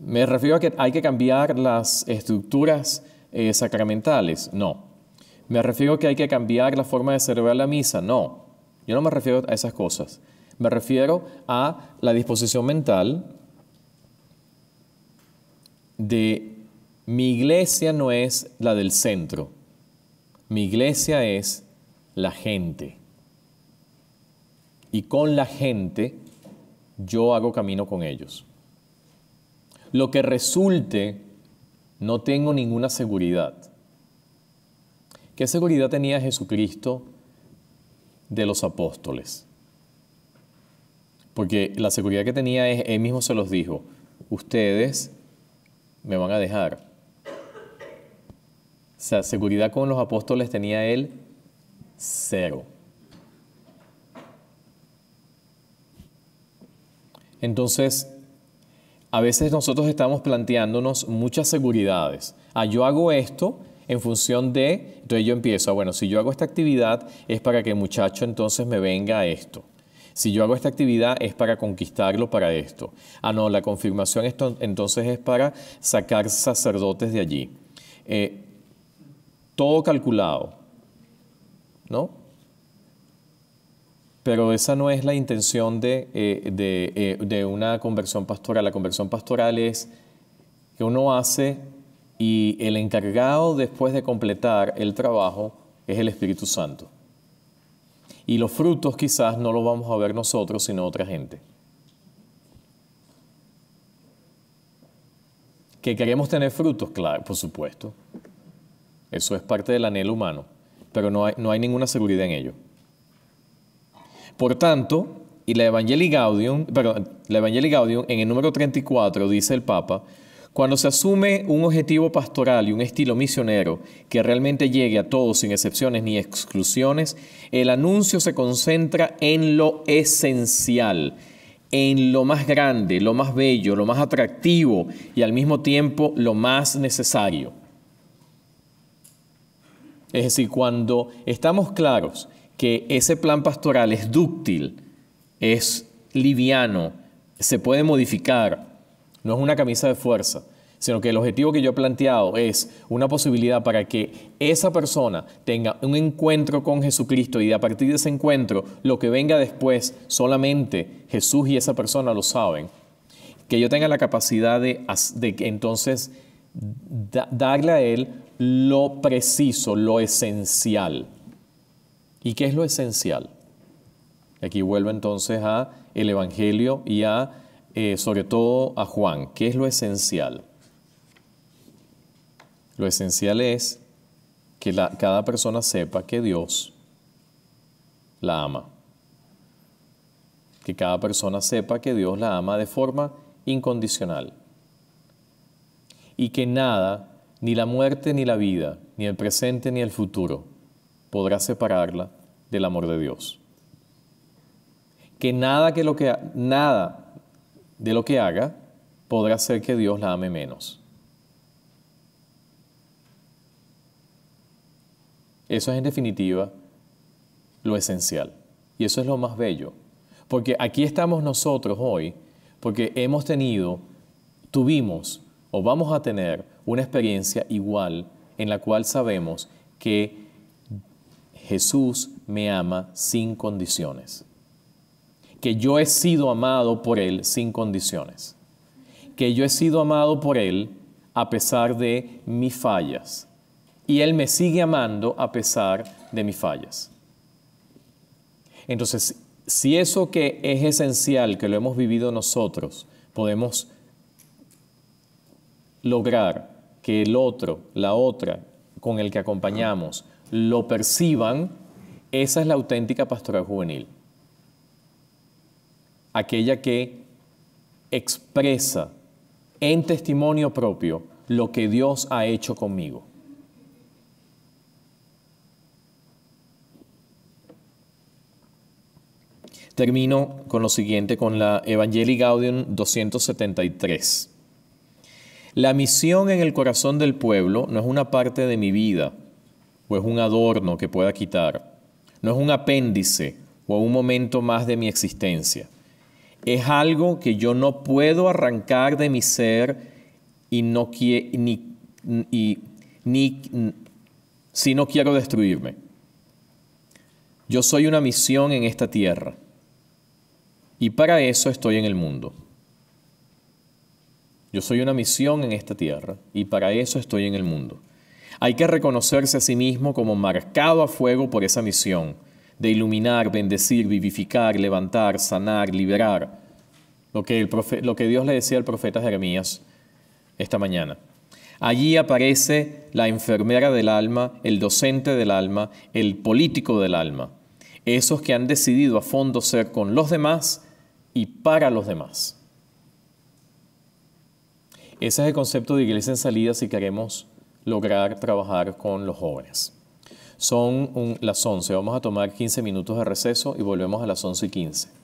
Me refiero a que hay que cambiar las estructuras eh, sacramentales, no. Me refiero a que hay que cambiar la forma de celebrar la misa, no. Yo no me refiero a esas cosas. Me refiero a la disposición mental de mi iglesia no es la del centro, mi iglesia es la gente. Y con la gente yo hago camino con ellos. Lo que resulte, no tengo ninguna seguridad. ¿Qué seguridad tenía Jesucristo de los apóstoles? Porque la seguridad que tenía es, él mismo se los dijo, ustedes me van a dejar. O seguridad con los apóstoles tenía él cero. Entonces, a veces nosotros estamos planteándonos muchas seguridades. Ah, yo hago esto en función de, entonces yo empiezo, ah, bueno, si yo hago esta actividad es para que el muchacho entonces me venga esto. Si yo hago esta actividad es para conquistarlo, para esto. Ah, no, la confirmación entonces es para sacar sacerdotes de allí. Eh, todo calculado, ¿no? Pero esa no es la intención de, eh, eh, de una conversión pastoral. La conversión pastoral es que uno hace y el encargado después de completar el trabajo es el Espíritu Santo y los frutos quizás no los vamos a ver nosotros, sino otra gente. Que queremos tener frutos, claro, por supuesto. Eso es parte del anhelo humano, pero no hay, ninguna seguridad en ello. Por tanto, y la Evangelii Gaudium, perdón, la Evangelii Gaudium en el número 34 dice el Papa, cuando se asume un objetivo pastoral y un estilo misionero que realmente llegue a todos sin excepciones ni exclusiones, el anuncio se concentra en lo esencial, en lo más grande, lo más bello, lo más atractivo y al mismo tiempo lo más necesario. Es decir, cuando estamos claros que ese plan pastoral es dúctil, es liviano, se puede modificar, no es una camisa de fuerza, sino que el objetivo que yo he planteado es una posibilidad para que esa persona tenga un encuentro con Jesucristo y a partir de ese encuentro, lo que venga después, solamente Jesús y esa persona lo saben. Que yo tenga la capacidad de, entonces darle a Él lo preciso, lo esencial. ¿Y qué es lo esencial? Aquí vuelvo entonces a el Evangelio y a eh, sobre todo a Juan, ¿qué es lo esencial? Lo esencial es que cada persona sepa que Dios la ama. Que cada persona sepa que Dios la ama de forma incondicional. Y que nada, ni la muerte ni la vida, ni el presente ni el futuro, podrá separarla del amor de Dios. Que nada que lo que nada de lo que haga, podrá ser que Dios la ame menos. Eso es en definitiva lo esencial. Y eso es lo más bello. Porque aquí estamos nosotros hoy, porque hemos tenido, tuvimos o vamos a tener una experiencia igual en la cual sabemos que Jesús me ama sin condiciones que yo he sido amado por Él sin condiciones, que yo he sido amado por Él a pesar de mis fallas y Él me sigue amando a pesar de mis fallas. Entonces, si eso que es esencial, que lo hemos vivido nosotros, podemos lograr que el otro, la otra, con el que acompañamos, lo perciban, esa es la auténtica pastoral juvenil aquella que expresa en testimonio propio lo que Dios ha hecho conmigo. Termino con lo siguiente, con la Evangelii Gaudium 273. La misión en el corazón del pueblo no es una parte de mi vida, o es un adorno que pueda quitar, no es un apéndice o un momento más de mi existencia es algo que yo no puedo arrancar de mi ser y no ni, si no quiero destruirme. Yo soy una misión en esta tierra y para eso estoy en el mundo. Yo soy una misión en esta tierra y para eso estoy en el mundo. Hay que reconocerse a sí mismo como marcado a fuego por esa misión de iluminar, bendecir, vivificar, levantar, sanar, liberar. Lo que, Dios le decía al profeta Jeremías esta mañana. Allí aparece la enfermera del alma, el docente del alma, el político del alma, esos que han decidido a fondo ser con los demás y para los demás. Ese es el concepto de iglesia en salida si queremos lograr trabajar con los jóvenes. Son las 11. Vamos a tomar 15 minutos de receso y volvemos a las 11 y 15.